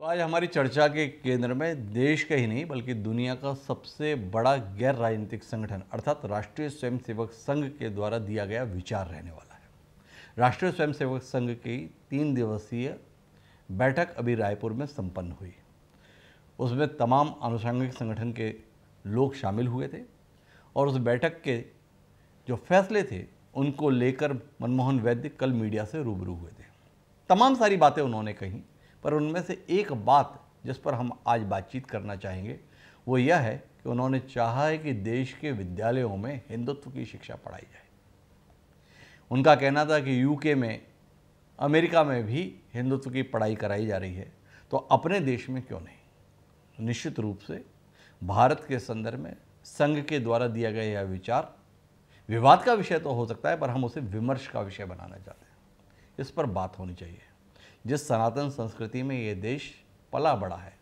तो आज हमारी चर्चा के केंद्र में देश का ही नहीं बल्कि दुनिया का सबसे बड़ा गैर राजनीतिक संगठन अर्थात राष्ट्रीय स्वयंसेवक संघ के द्वारा दिया गया विचार रहने वाला है राष्ट्रीय स्वयंसेवक संघ की तीन दिवसीय बैठक अभी रायपुर में संपन्न हुई उसमें तमाम आनुषांगिक संगठन के लोग शामिल हुए थे और उस बैठक के जो फैसले थे उनको लेकर मनमोहन वैद्य कल मीडिया से रूबरू हुए थे तमाम सारी बातें उन्होंने कही पर उनमें से एक बात जिस पर हम आज बातचीत करना चाहेंगे वो यह है कि उन्होंने चाहा है कि देश के विद्यालयों में हिंदुत्व की शिक्षा पढ़ाई जाए उनका कहना था कि यूके में अमेरिका में भी हिंदुत्व की पढ़ाई कराई जा रही है तो अपने देश में क्यों नहीं निश्चित रूप से भारत के संदर्भ में संघ के द्वारा दिया गया यह विचार विवाद का विषय तो हो सकता है पर हम उसे विमर्श का विषय बनाना चाहते हैं इस पर बात होनी चाहिए जिस सनातन संस्कृति में ये देश पला बड़ा है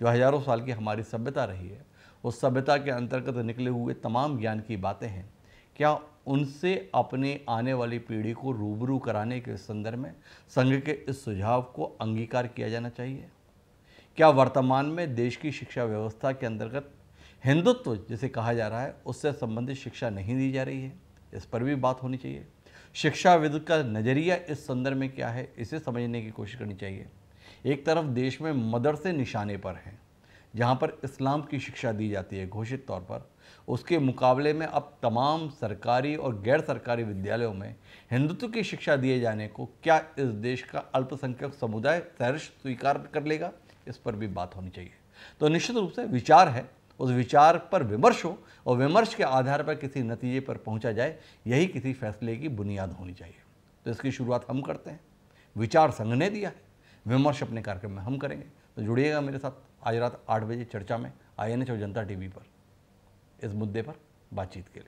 जो हजारों साल की हमारी सभ्यता रही है उस सभ्यता के अंतर्गत निकले हुए तमाम ज्ञान की बातें हैं क्या उनसे अपने आने वाली पीढ़ी को रूबरू कराने के संदर्भ में संघ के इस सुझाव को अंगीकार किया जाना चाहिए क्या वर्तमान में देश की शिक्षा व्यवस्था के अंतर्गत हिंदुत्व जिसे कहा जा रहा है उससे संबंधित शिक्षा नहीं दी जा रही है इस पर भी बात होनी चाहिए शिक्षाविद का नज़रिया इस संदर्भ में क्या है इसे समझने की कोशिश करनी चाहिए एक तरफ देश में मदरसे निशाने पर हैं जहाँ पर इस्लाम की शिक्षा दी जाती है घोषित तौर पर उसके मुकाबले में अब तमाम सरकारी और गैर सरकारी विद्यालयों में हिंदुत्व की शिक्षा दिए जाने को क्या इस देश का अल्पसंख्यक समुदाय सहर्ष स्वीकार कर लेगा इस पर भी बात होनी चाहिए तो निश्चित रूप से विचार है उस विचार पर विमर्श हो और विमर्श के आधार पर किसी नतीजे पर पहुंचा जाए यही किसी फैसले की बुनियाद होनी चाहिए तो इसकी शुरुआत हम करते हैं विचार संघ ने दिया है विमर्श अपने कार्यक्रम में हम करेंगे तो जुड़िएगा मेरे साथ आज रात आठ बजे चर्चा में आई एन और जनता टी पर इस मुद्दे पर बातचीत के लिए